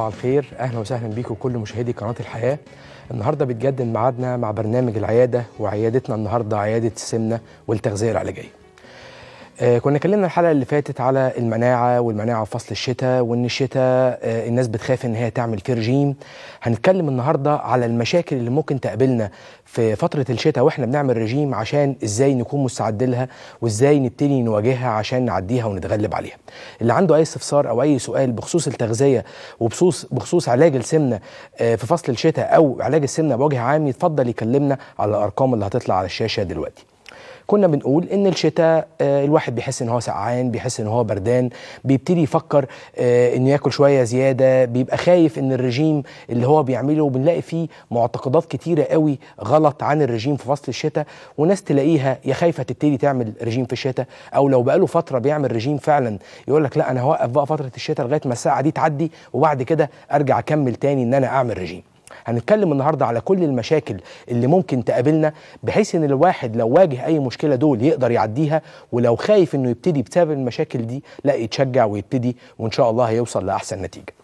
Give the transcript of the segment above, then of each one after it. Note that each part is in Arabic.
صباح الخير اهلا وسهلا بيكم كل مشاهدي قناه الحياه النهارده بيتجدد ميعادنا مع برنامج العياده وعيادتنا النهارده عياده السمنه والتغذيه العلاجيه آه كنا اتكلمنا الحلقه اللي فاتت على المناعه والمناعه في فصل الشتاء وان الشتاء آه الناس بتخاف ان هي تعمل فيه رجيم هنتكلم النهارده على المشاكل اللي ممكن تقابلنا في فتره الشتاء واحنا بنعمل رجيم عشان ازاي نكون مستعد لها وازاي نبتدي نواجهها عشان نعديها ونتغلب عليها اللي عنده اي استفسار او اي سؤال بخصوص التغذيه وبخصوص بخصوص علاج السمنه آه في فصل الشتاء او علاج السمنه بوجه عام يتفضل يكلمنا على الارقام اللي هتطلع على الشاشه دلوقتي كنا بنقول ان الشتاء آه، الواحد بيحس ان هو سقعان بيحس ان هو بردان بيبتدي يفكر آه، انه ياكل شويه زياده بيبقى خايف ان الرجيم اللي هو بيعمله وبنلاقي فيه معتقدات كتيره قوي غلط عن الرجيم في فصل الشتاء وناس تلاقيها يا خايفه تبتدي تعمل رجيم في الشتاء او لو بقاله فتره بيعمل رجيم فعلا يقول لك لا انا هوقف بقى فتره الشتاء لغايه ما الساعه دي تعدي وبعد كده ارجع اكمل تاني ان انا اعمل رجيم هنتكلم النهارده على كل المشاكل اللي ممكن تقابلنا بحيث ان الواحد لو واجه اي مشكله دول يقدر يعديها ولو خايف انه يبتدي بسبب المشاكل دي لا يتشجع ويبتدي وان شاء الله هيوصل لاحسن نتيجه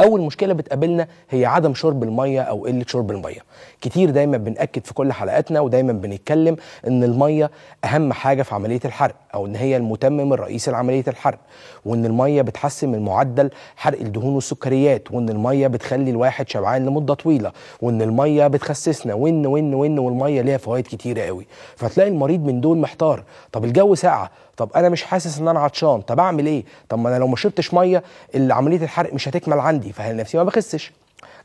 اول مشكله بتقابلنا هي عدم شرب الميه او قله شرب الميه كتير دايما بناكد في كل حلقاتنا ودايما بنتكلم ان الميه اهم حاجه في عمليه الحرق او ان هي المتمم الرئيسي لعمليه الحرق وان الميه بتحسن من معدل حرق الدهون والسكريات وان الميه بتخلي الواحد شبعان لمده طويله وان الميه بتخسسنا وان وان وان والميه ليها فوائد كتيره قوي فتلاقي المريض من دول محتار طب الجو ساقعه طب انا مش حاسس ان انا عطشان طب اعمل ايه طب ما انا لو ما شربتش ميه عمليه الحرق مش هتكمل عندي فهل نفسي ما بخسش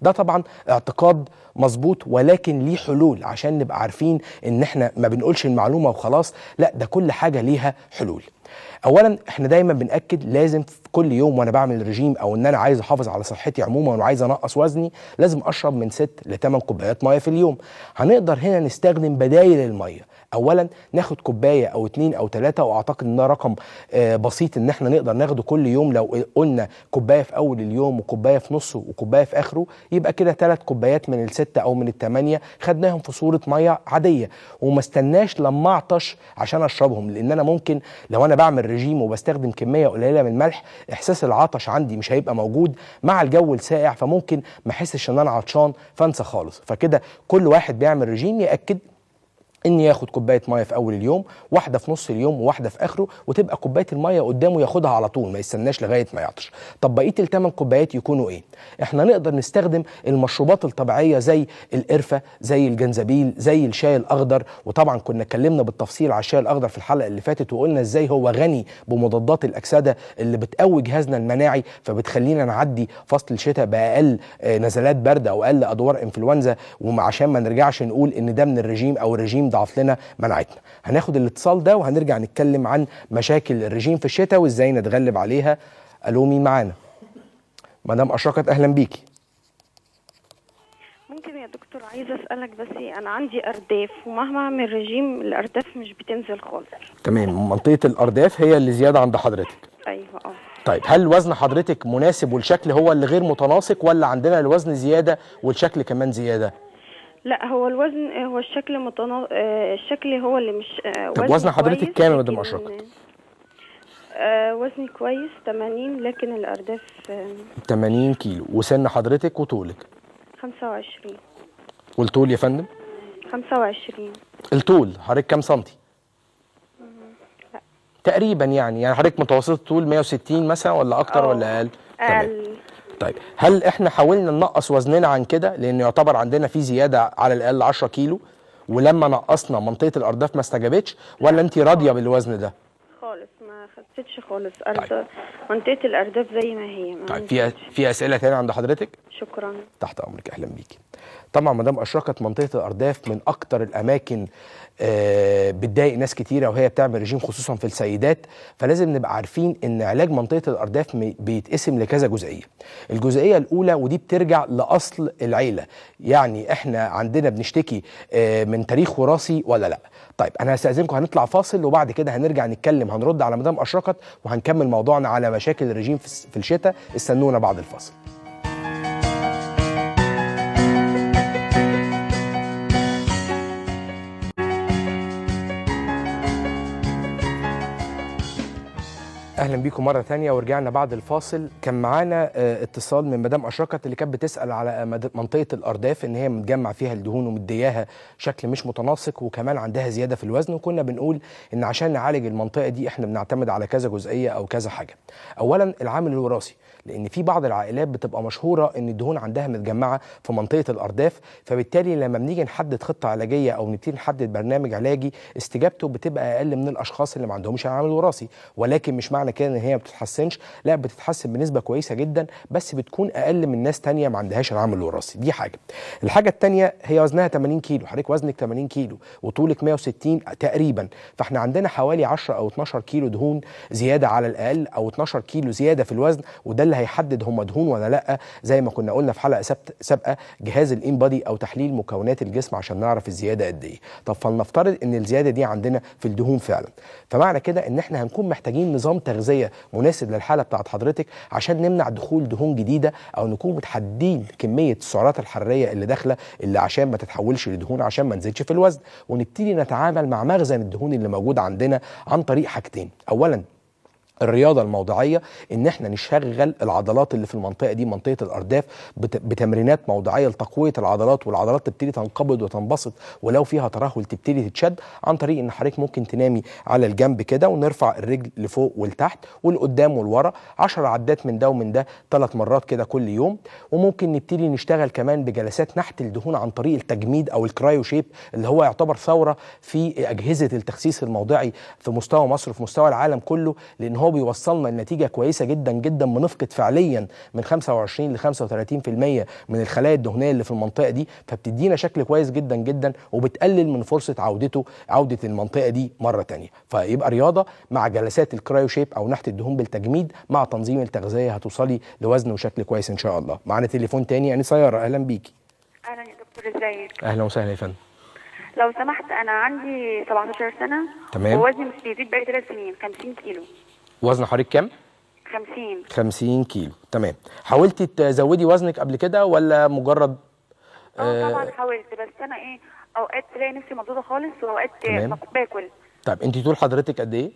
ده طبعا اعتقاد مظبوط ولكن ليه حلول عشان نبقى عارفين ان احنا ما بنقولش المعلومه وخلاص لا ده كل حاجه ليها حلول اولا احنا دايما بناكد لازم في كل يوم وانا بعمل الرجيم او ان انا عايز احافظ على صحتي عموما وعايز انقص وزني لازم اشرب من 6 ل 8 كوبايات ميه في اليوم هنقدر هنا نستخدم بدايل الميه اولا ناخد كوبايه او اتنين او ثلاثه واعتقد ان ده رقم آه، بسيط ان احنا نقدر ناخده كل يوم لو قلنا كوبايه في اول اليوم وكوبايه في نصه وكوبايه في اخره يبقى كده ثلاث كوبايات من السته او من الثمانيه خدناهم في صوره ميه عاديه وما استناش لما اعطش عشان اشربهم لان انا ممكن لو انا بعمل رجيم وبستخدم كميه قليله من الملح احساس العطش عندي مش هيبقى موجود مع الجو الساقع فممكن ما احسش ان انا عطشان فانسى خالص فكده كل واحد بيعمل رجيم ياكد ان ياخد كوبايه ميه في اول اليوم واحده في نص اليوم وواحده في اخره وتبقى كوبايه الميه قدامه ياخدها على طول ما يستناش لغايه ما يعطش طب بقيه الثمان كوبايات يكونوا ايه احنا نقدر نستخدم المشروبات الطبيعيه زي القرفه زي الجنزبيل زي الشاي الاخضر وطبعا كنا اتكلمنا بالتفصيل على الشاي الاخضر في الحلقه اللي فاتت وقلنا ازاي هو غني بمضادات الاكسده اللي بتقوي جهازنا المناعي فبتخلينا نعدي فصل الشتاء باقل آه، نزلات برد او اقل ادوار انفلونزا وعشان ما نرجعش نقول ان ده من الرجيم او الرجيم ضعف لنا مناعتنا هناخد الاتصال ده وهنرجع نتكلم عن مشاكل الرجيم في الشتاء وازاي نتغلب عليها الو مين معانا مدام اشرقت اهلا بيكي ممكن يا دكتور عايزه اسالك بس انا عندي ارداف ومهما اعمل رجيم الارداف مش بتنزل خالص تمام منطقه الارداف هي اللي زياده عند حضرتك ايوه اه طيب هل وزن حضرتك مناسب والشكل هو اللي غير متناسق ولا عندنا الوزن زياده والشكل كمان زياده لا هو الوزن هو الشكل متنا... آه، الشكل هو اللي مش آه، طب وزن حضرتك كام مدام اشرقت؟ آه، وزني كويس 80 لكن الارداف 80 كيلو وسن حضرتك وطولك 25 والطول يا فندم 25 الطول حضرتك كام سنتي؟ تقريبا يعني يعني حضرتك متوسط الطول 160 مثلا ولا اكتر أوه. ولا اقل؟ اقل طيب هل احنا حاولنا ننقص وزننا عن كده لان يعتبر عندنا في زياده على الاقل 10 كيلو ولما نقصنا منطقه الارداف ما استجابتش ولا انت راضيه بالوزن ده خالص ما خسيتش خالص أرض طيب. منطقه الارداف زي ما هي ما طيب في في اسئله ثانيه عند حضرتك شكرا تحت امرك اهلا بيكي طبعا مدام اشركت منطقه الارداف من اكتر الاماكن آه، بتضايق ناس كتيره وهي بتعمل رجيم خصوصا في السيدات فلازم نبقى عارفين ان علاج منطقه الارداف بيتقسم لكذا جزئيه الجزئيه الاولى ودي بترجع لاصل العيله يعني احنا عندنا بنشتكي آه، من تاريخ وراثي ولا لا طيب انا هستاذنكم هنطلع فاصل وبعد كده هنرجع نتكلم هنرد على مدام اشرقت وهنكمل موضوعنا على مشاكل الرجيم في الشتاء استنونا بعد الفاصل اهلا بيكم مره ثانيه ورجعنا بعد الفاصل كان معانا آه، اتصال من مدام اشرقت اللي كانت بتسال على آه، منطقه الارداف ان هي متجمع فيها الدهون ومدياها شكل مش متناسق وكمان عندها زياده في الوزن وكنا بنقول ان عشان نعالج المنطقه دي احنا بنعتمد على كذا جزئيه او كذا حاجه اولا العامل الوراثي لان في بعض العائلات بتبقى مشهوره ان الدهون عندها متجمعه في منطقه الارداف فبالتالي لما بنيجي نحدد خطه علاجيه او نبتدي نحدد برنامج علاجي استجابته بتبقى اقل من الاشخاص اللي ما عندهمش عامل وراثي ولكن مش معنى كده ان هي ما بتتحسنش لا بتتحسن بنسبه كويسه جدا بس بتكون اقل من ناس تانية ما عندهاش العامل الوراثي دي حاجه الحاجه الثانيه هي وزنها 80 كيلو حضرتك وزنك 80 كيلو وطولك 160 تقريبا فاحنا عندنا حوالي 10 او 12 كيلو دهون زياده على الاقل او 12 كيلو زياده في الوزن وده اللي اللي هيحدد هم دهون ولا لا زي ما كنا قلنا في حلقه سابقه جهاز الان بادي او تحليل مكونات الجسم عشان نعرف الزياده قد ايه طب فلنفترض ان الزياده دي عندنا في الدهون فعلا فمعنى كده ان احنا هنكون محتاجين نظام تغذيه مناسب للحاله بتاعت حضرتك عشان نمنع دخول دهون جديده او نكون متحدين كميه السعرات الحراريه اللي داخله اللي عشان ما تتحولش لدهون عشان ما نزيدش في الوزن ونبتدي نتعامل مع مخزن الدهون اللي موجود عندنا عن طريق حاجتين اولا الرياضه الموضعيه ان احنا نشغل العضلات اللي في المنطقه دي منطقه الارداف بتمرينات موضعيه لتقويه العضلات والعضلات تبتدي تنقبض وتنبسط ولو فيها ترهل تبتدي تتشد عن طريق ان حضرتك ممكن تنامي على الجنب كده ونرفع الرجل لفوق ولتحت ولقدام ولورا 10 عدات من ده ومن ده ثلاث مرات كده كل يوم وممكن نبتدي نشتغل كمان بجلسات نحت الدهون عن طريق التجميد او الكرايو شيب اللي هو يعتبر ثوره في اجهزه التخسيس الموضعي في مستوى مصر وفي مستوى العالم كله لان هو هو بيوصلنا لنتيجه كويسه جدا جدا بنفقد فعليا من 25 ل 35% من الخلايا الدهنيه اللي في المنطقه دي فبتدينا شكل كويس جدا جدا وبتقلل من فرصه عودته عوده المنطقه دي مره ثانيه فيبقى رياضه مع جلسات الكرايو شيب او نحت الدهون بالتجميد مع تنظيم التغذيه هتوصلي لوزن وشكل كويس ان شاء الله معانا تليفون تاني يعني سياره اهلا بيكي اهلا يا دكتور ازيك اهلا وسهلا يا فندم لو سمحت انا عندي 17 سنه تمام ووزني مش بيزيد بقالي 3 سنين 50 كيلو وزن حضرتك كام؟ 50 50 كيلو تمام حاولتي تزودي وزنك قبل كده ولا مجرد اه طبعا آه، حاولت بس انا ايه اوقات تلاقي نفسي مضغوطه خالص واوقات تمام. باكل طب انت طول حضرتك قد ايه؟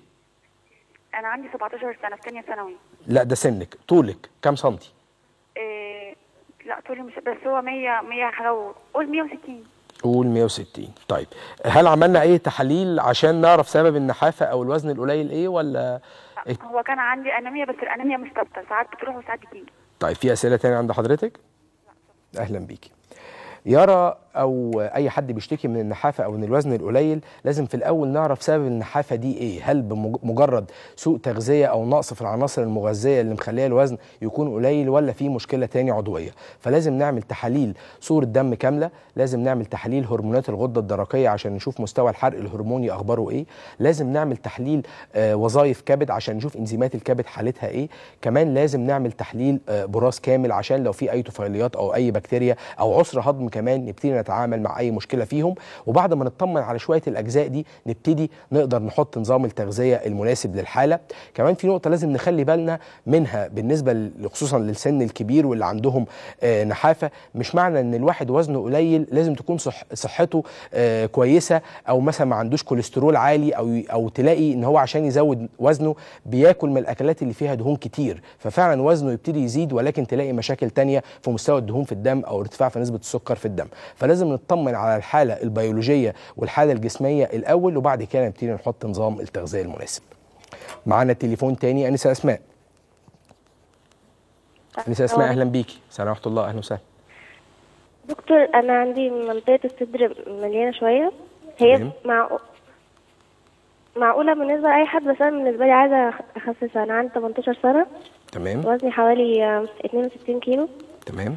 انا عندي 17 سنه في ثانيه ثانوي لا ده سنك طولك كام سنتي؟ إيه لا طولي مش بس هو 100 100 حاجه قول 160 قول 160 طيب هل عملنا اي تحاليل عشان نعرف سبب النحافه او الوزن القليل ايه ولا لا إيه. هو كان عندي انيميا بس الانيميا مش ثابته ساعات بتروح وساعات بتيجي طيب في اسئله تانية عند حضرتك؟ لا اهلا بيكي يارا او اي حد بيشتكي من النحافه او من الوزن القليل لازم في الاول نعرف سبب النحافه دي ايه هل بمجرد سوء تغذيه او نقص في العناصر المغذيه اللي مخليه الوزن يكون قليل ولا في مشكله تاني عضويه فلازم نعمل تحاليل صوره دم كامله لازم نعمل تحاليل هرمونات الغده الدرقيه عشان نشوف مستوى الحرق الهرموني اخباره ايه لازم نعمل تحليل آه، وظائف كبد عشان نشوف انزيمات الكبد حالتها ايه كمان لازم نعمل تحليل براز آه، براس كامل عشان لو في اي طفيليات او اي بكتيريا او عسر هضم كمان نبتدي نتعامل مع اي مشكله فيهم وبعد ما نطمن على شويه الاجزاء دي نبتدي نقدر نحط نظام التغذيه المناسب للحاله كمان في نقطه لازم نخلي بالنا منها بالنسبه خصوصا للسن الكبير واللي عندهم آه، نحافه مش معنى ان الواحد وزنه قليل لازم تكون صح صحته آه، كويسه او مثلا ما عندوش كوليسترول عالي او او تلاقي ان هو عشان يزود وزنه بياكل من الاكلات اللي فيها دهون كتير ففعلا وزنه يبتدي يزيد ولكن تلاقي مشاكل تانية في مستوى الدهون في الدم او ارتفاع في نسبه السكر في الدم فلازم نطمن على الحاله البيولوجيه والحاله الجسميه الاول وبعد كده نبتدي نحط نظام التغذيه المناسب معانا تليفون تاني انسه اسماء انسه اسماء اهلا بيكي السلام ورحمه الله اهلا وسهلا دكتور انا عندي منطقه الصدر مليانه شويه هي مع معقوله بالنسبه لاي حد بس انا بالنسبه لي عايزه اخسسها انا عندي 18 سنه تمام وزني حوالي 62 كيلو تمام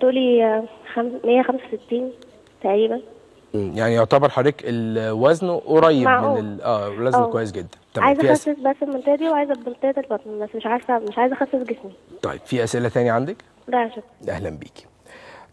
طولي 165 آه، تقريبا يعني يعتبر حضرتك الوزن قريب معقول. من ال... اه الوزن اه. كويس جدا تمام عايزه اخسس بس المنطقه دي وعايزه منطقه البطن بس مش عارفه مش عايزه اخسس جسمي طيب في اسئله تانية عندك؟ لا شكرا اهلا بيكي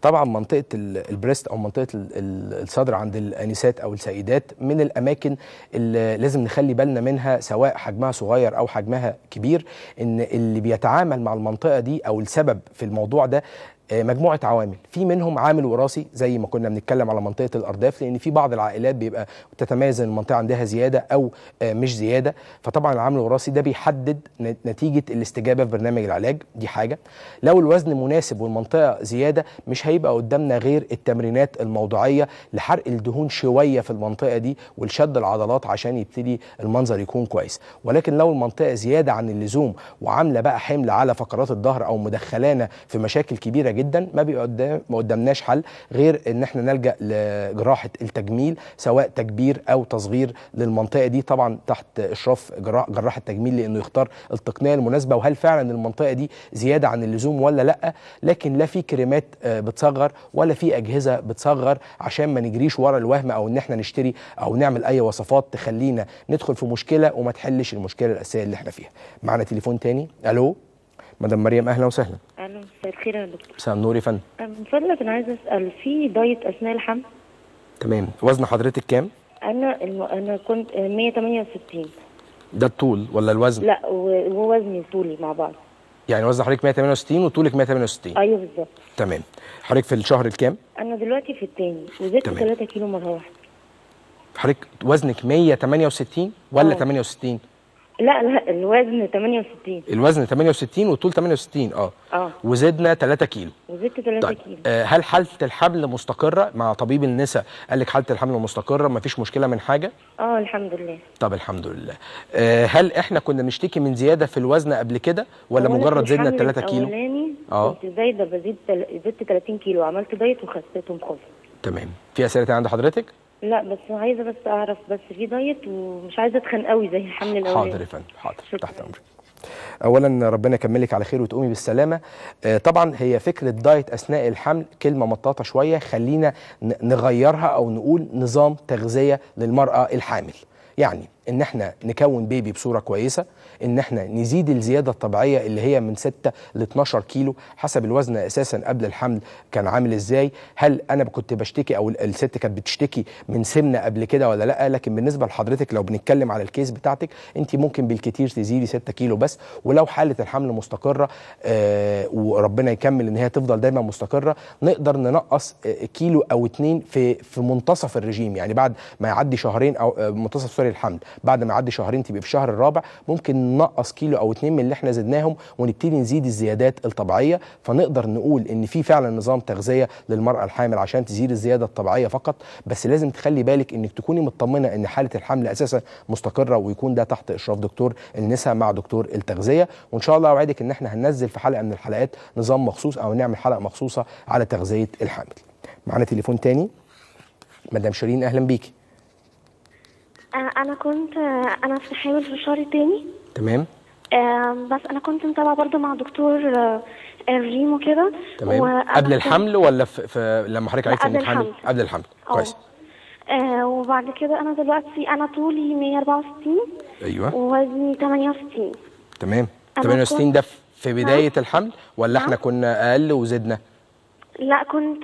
طبعا منطقه البريست او منطقه الصدر عند الانسات او السيدات من الاماكن اللي لازم نخلي بالنا منها سواء حجمها صغير او حجمها كبير ان اللي بيتعامل مع المنطقه دي او السبب في الموضوع ده آه، مجموعه عوامل في منهم عامل وراثي زي ما كنا بنتكلم على منطقه الارداف لان في بعض العائلات بيبقى تتميز ان المنطقه عندها زياده او آه، مش زياده فطبعا العامل الوراثي ده بيحدد نتيجه الاستجابه في برنامج العلاج دي حاجه لو الوزن مناسب والمنطقه زياده مش هيبقى قدامنا غير التمرينات الموضعيه لحرق الدهون شويه في المنطقه دي والشد العضلات عشان يبتدي المنظر يكون كويس ولكن لو المنطقه زياده عن اللزوم وعامله بقى حمل على فقرات الظهر او مدخلانه في مشاكل كبيره جدا ما بيبقى ما قدامناش حل غير ان احنا نلجا لجراحه التجميل سواء تكبير او تصغير للمنطقه دي طبعا تحت اشراف جراح التجميل لانه يختار التقنيه المناسبه وهل فعلا المنطقه دي زياده عن اللزوم ولا لا لكن لا في كريمات آه، بتصغر ولا في اجهزه بتصغر عشان ما نجريش ورا الوهم او ان احنا نشتري او نعمل اي وصفات تخلينا ندخل في مشكله وما تحلش المشكله الاساسيه اللي احنا فيها معانا تليفون تاني الو مدام مريم اهلا وسهلا اهلا مساء الخير يا دكتور مساء النور يا فندم من فضلك انا عايزه اسال في دايت اثناء الحمل تمام وزن حضرتك كام؟ انا الم... انا كنت 168 آه، ده الطول ولا الوزن؟ لا ووزني وطولي مع بعض يعني وزن حضرتك 168 وطولك 168 ايوه بالظبط تمام حضرتك في الشهر الكام؟ انا دلوقتي في الثاني وزدت 3 كيلو مره واحده حضرتك وزنك 168 ولا 68؟ أه. لا لا الوزن 68 الوزن 68 والطول 68 اه اه وزدنا 3 كيلو وزدت 3 طيب. كيلو آه هل حاله الحمل مستقره مع طبيب النساء قال لك حاله الحمل مستقره ما فيش مشكله من حاجه اه الحمد لله طب الحمد لله آه هل احنا كنا بنشتكي من زياده في الوزن قبل كده ولا مجرد زدنا 3 كيلو اه كنت زايده بزيد زدت 30 كيلو عملت دايت وخسيتهم خالص تمام في اسئله عند حضرتك لا بس عايزه بس اعرف بس في دايت ومش عايزه اتخن قوي زي الحمل الاولاني حاضر يا فندم حاضر شكرا. تحت امرك اولا ربنا يكملك على خير وتقومي بالسلامه آه، طبعا هي فكره دايت اثناء الحمل كلمه مطاطه شويه خلينا نغيرها او نقول نظام تغذيه للمراه الحامل يعني ان احنا نكون بيبي بصوره كويسه ان احنا نزيد الزياده الطبيعيه اللي هي من 6 ل 12 كيلو حسب الوزن اساسا قبل الحمل كان عامل ازاي هل انا كنت بشتكي او الست كانت بتشتكي من سمنه قبل كده ولا لا لكن بالنسبه لحضرتك لو بنتكلم على الكيس بتاعتك انت ممكن بالكتير تزيدي 6 كيلو بس ولو حاله الحمل مستقره آه وربنا يكمل ان هي تفضل دايما مستقره نقدر ننقص آه، كيلو او اتنين في في منتصف الرجيم يعني بعد ما يعدي شهرين او آه، منتصف سوري الحمل بعد ما يعدي شهرين تبقى في الشهر الرابع ممكن ننقص كيلو او اتنين من اللي احنا زدناهم ونبتدي نزيد الزيادات الطبيعيه فنقدر نقول ان في فعلا نظام تغذيه للمراه الحامل عشان تزيد الزياده الطبيعيه فقط بس لازم تخلي بالك انك تكوني مطمنه ان حاله الحمل اساسا مستقره ويكون ده تحت اشراف دكتور النساء مع دكتور التغذيه وان شاء الله اوعدك ان احنا هننزل في حلقه من الحلقات نظام مخصوص او نعمل حلقه مخصوصه على تغذيه الحامل معانا تليفون تاني مدام شيرين اهلا بيكي انا كنت انا في حامل في شهر تاني تمام بس انا كنت متابعه برضه مع دكتور الريم آه، وكده تمام قبل الحمل ولا في, في لما حضرتك عرفتي انك حامل قبل الحمل آه. كويس آه وبعد كده انا دلوقتي انا طولي 164 ايوه ووزني 68 تمام 68 ده في بدايه ها؟ الحمل ولا ها؟ احنا كنا اقل وزدنا؟ لا كنت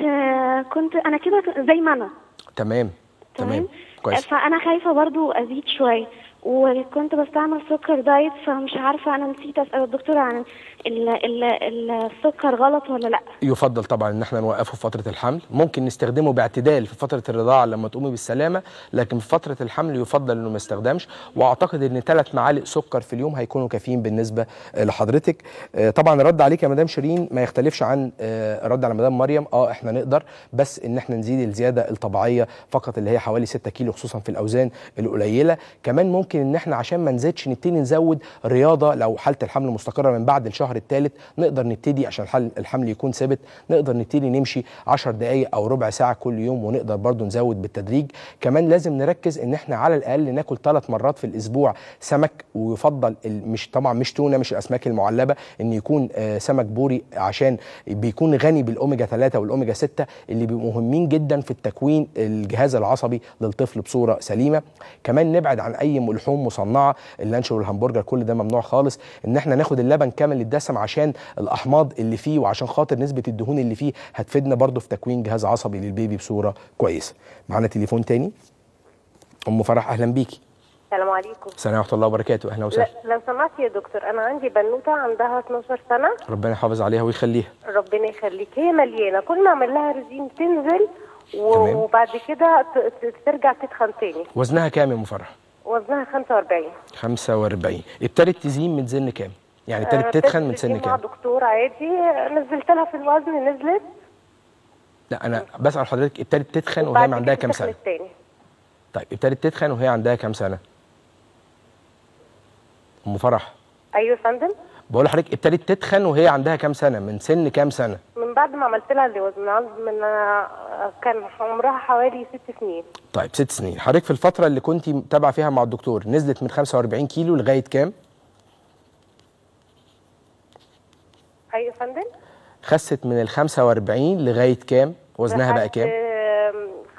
كنت انا كده زي ما انا تمام تمام, تمام. كويس فانا خايفه برضو ازيد شويه وكنت بستعمل سكر دايت فمش عارفه انا نسيت اسال الدكتوره عن السكر غلط ولا لا يفضل طبعا ان احنا نوقفه في فتره الحمل ممكن نستخدمه باعتدال في فتره الرضاعه لما تقومي بالسلامه لكن في فتره الحمل يفضل انه ما يستخدمش واعتقد ان ثلاث معالق سكر في اليوم هيكونوا كافيين بالنسبه لحضرتك آه، طبعا الرد عليك يا مدام شيرين ما يختلفش عن آه، رد على مدام مريم اه احنا نقدر بس ان احنا نزيد الزياده الطبيعيه فقط اللي هي حوالي 6 كيلو خصوصا في الاوزان القليله كمان ممكن ان احنا عشان ما نزيدش نبتدي نزود رياضه لو حاله الحمل مستقره من بعد الشهر الشهر الثالث نقدر نبتدي عشان الحمل يكون ثابت نقدر نبتدي نمشي 10 دقائق او ربع ساعه كل يوم ونقدر برضو نزود بالتدريج كمان لازم نركز ان احنا على الاقل ناكل ثلاث مرات في الاسبوع سمك ويفضل مش طبعا مش تونه مش الاسماك المعلبه ان يكون آه، سمك بوري عشان بيكون غني بالاوميجا 3 والاوميجا 6 اللي بيبقوا مهمين جدا في التكوين الجهاز العصبي للطفل بصوره سليمه كمان نبعد عن اي لحوم مصنعه اللانش والهمبرجر كل ده ممنوع خالص ان احنا ناخد اللبن كامل الدسم الدسم عشان الاحماض اللي فيه وعشان خاطر نسبه الدهون اللي فيه هتفيدنا برده في تكوين جهاز عصبي للبيبي بصوره كويسه معانا تليفون تاني ام فرح اهلا بيكي السلام عليكم السلام ورحمه الله وبركاته اهلا وسهلا لو سمحت يا دكتور انا عندي بنوته عندها 12 سنه ربنا يحافظ عليها ويخليها ربنا يخليك هي مليانه كل ما اعمل لها رزين تنزل وبعد كده ترجع تتخن تاني وزنها كام يا ام فرح وزنها 45 45 ابتدت تزين من سن كام يعني آه، ابتدت تتخن من سن كام؟ مع يعني. دكتور عادي نزلت لها في الوزن نزلت لا انا بسال حضرتك ابتدت تتخن وهي عندها كام سنه؟ تاني. طيب ابتدت تتخن وهي عندها كام سنه؟ ام فرح ايوه يا فندم بقول لحضرتك ابتدت تتخن وهي عندها كام سنه؟ من سن كام سنه؟ من بعد ما عملت لها الوزن من آه، كان عمرها حوالي ست سنين طيب ست سنين حضرتك في الفتره اللي كنت متابعه فيها مع الدكتور نزلت من 45 كيلو لغايه كام؟ اي يا فندم خست من ال 45 لغايه كام وزنها بقى كام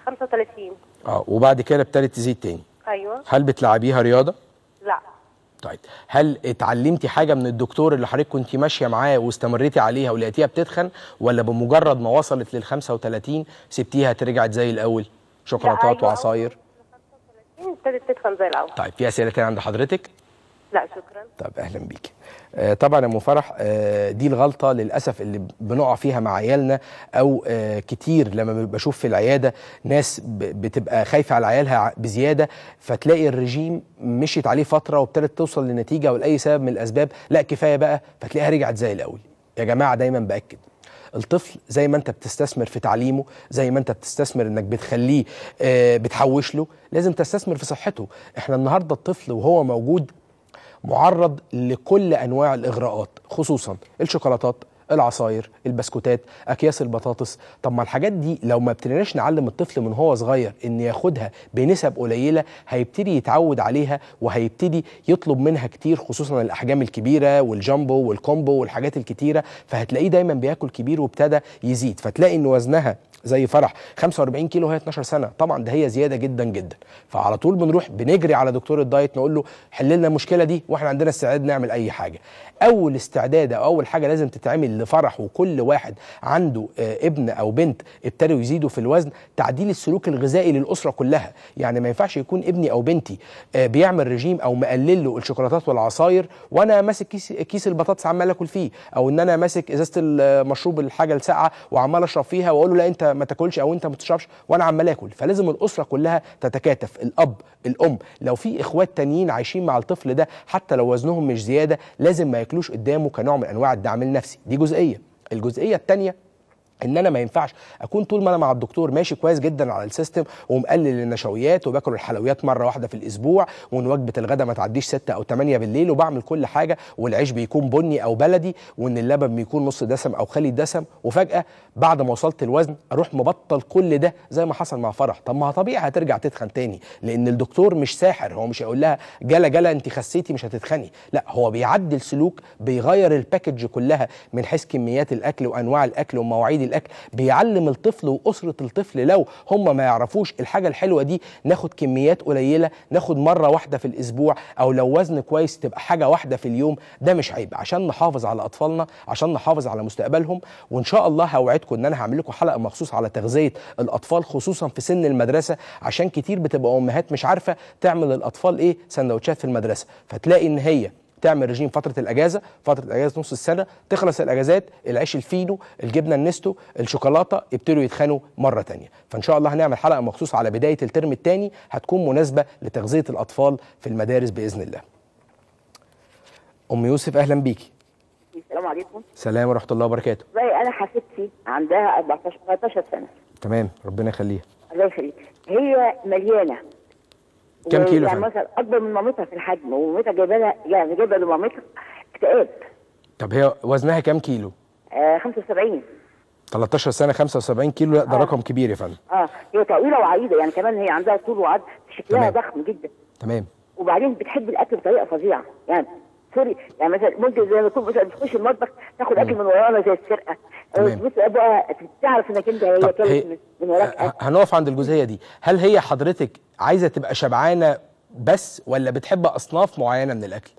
35 اه وبعد كده ابتدت تزيد تاني ايوه هل بتلعبيها رياضه لا طيب هل اتعلمتي حاجه من الدكتور اللي حضرتك كنت ماشيه معاه واستمريتي عليها ولقيتيها بتتخن ولا بمجرد ما وصلت لل 35 سبتيها ترجعت زي الاول شوكولاتات أيوة. وعصاير ابتدت تتخن زي الاول طيب في اسئله تانية عند حضرتك لا شكرا طب اهلا بيكي آه، طبعا يا ام فرح آه، دي الغلطه للاسف اللي بنقع فيها مع عيالنا او آه، كتير لما بشوف في العياده ناس بتبقى خايفه على عيالها بزياده فتلاقي الرجيم مشيت عليه فتره وابتدت توصل لنتيجه او لاي سبب من الاسباب لا كفايه بقى فتلاقيها رجعت زي الاول يا جماعه دايما باكد الطفل زي ما انت بتستثمر في تعليمه زي ما انت بتستثمر انك بتخليه بتحوش له لازم تستثمر في صحته احنا النهارده الطفل وهو موجود معرض لكل انواع الاغراءات خصوصا الشوكولاتات العصاير البسكوتات اكياس البطاطس طب ما الحاجات دي لو ما ابتديناش نعلم الطفل من هو صغير ان ياخدها بنسب قليله هيبتدي يتعود عليها وهيبتدي يطلب منها كتير خصوصا الاحجام الكبيره والجامبو والكومبو والحاجات الكتيره فهتلاقيه دايما بياكل كبير وابتدى يزيد فتلاقي ان وزنها زي فرح 45 كيلو هي 12 سنه طبعا ده هي زياده جدا جدا فعلى طول بنروح بنجري على دكتور الدايت نقول له حل لنا المشكله دي واحنا عندنا استعداد نعمل اي حاجه اول استعداد او اول حاجه لازم تتعمل لفرح وكل واحد عنده آه، ابن او بنت ابتدوا يزيدوا في الوزن تعديل السلوك الغذائي للاسره كلها يعني ما ينفعش يكون ابني او بنتي آه، بيعمل رجيم او مقلل له الشوكولاتات والعصاير وانا ماسك كيس كيس البطاطس عمال اكل فيه او ان انا ماسك ازازه المشروب الحاجه الساقعه وعمال اشرب فيها واقول له لا انت ما تاكلش او انت ما تشربش وانا عمال اكل فلازم الاسره كلها تتكاتف الاب الام لو في اخوات تانيين عايشين مع الطفل ده حتى لو وزنهم مش زياده لازم ما ياكلوش قدامه كنوع من انواع الدعم النفسي دي جزئيه الجزئيه الثانيه ان انا ما ينفعش اكون طول ما انا مع الدكتور ماشي كويس جدا على السيستم ومقلل النشويات وباكل الحلويات مره واحده في الاسبوع وان وجبه الغداء ما تعديش 6 او 8 بالليل وبعمل كل حاجه والعيش بيكون بني او بلدي وان اللبن بيكون نص دسم او خالي الدسم وفجاه بعد ما وصلت الوزن اروح مبطل كل ده زي ما حصل مع فرح طب ما طبيعي هترجع تتخن تاني لان الدكتور مش ساحر هو مش هيقول لها جلا جلا انت خسيتي مش هتتخني لا هو بيعدل سلوك بيغير الباكج كلها من حيث كميات الاكل وانواع الاكل ومواعيد نادي الاكل بيعلم الطفل واسره الطفل لو هم ما يعرفوش الحاجه الحلوه دي ناخد كميات قليله ناخد مره واحده في الاسبوع او لو وزن كويس تبقى حاجه واحده في اليوم ده مش عيب عشان نحافظ على اطفالنا عشان نحافظ على مستقبلهم وان شاء الله هوعدكم ان انا هعمل لكم حلقه مخصوص على تغذيه الاطفال خصوصا في سن المدرسه عشان كتير بتبقى امهات مش عارفه تعمل الاطفال ايه سندوتشات في المدرسه فتلاقي ان هي تعمل رجيم فتره الاجازه فتره الاجازه نص السنه تخلص الاجازات العيش الفينو الجبنه النستو الشوكولاته يبتدوا يتخانوا مره تانية فان شاء الله هنعمل حلقه مخصوص على بدايه الترم الثاني هتكون مناسبه لتغذيه الاطفال في المدارس باذن الله ام يوسف اهلا بيكي السلام عليكم السلام ورحمه الله وبركاته زي انا حفيدتي عندها 14 14 سنه تمام ربنا يخليها الله يخليك هي مليانه كم كيلو يعني مثلا اكبر من مامتها في الحجم ومامتها جايبه لها يعني جايبه لمامتها اكتئاب طب هي وزنها كم كيلو؟ آه 75 13 سنه 75 كيلو لا ده آه. رقم كبير يا فندم اه هي طويله وعريضه يعني كمان هي عندها طول وعرض شكلها تمام. ضخم جدا تمام وبعدين بتحب الاكل بطريقه فظيعه يعني سوري يعني مثلا ممكن زي ما تكون مثلا بتخش المطبخ تاخد اكل من ورانا زي السرقه بص بقى آه، تعرف انك انت هي كانت من وراك هنقف عند الجزئيه دي هل هي حضرتك عايزه تبقى شبعانه بس ولا بتحب اصناف معينه من الاكل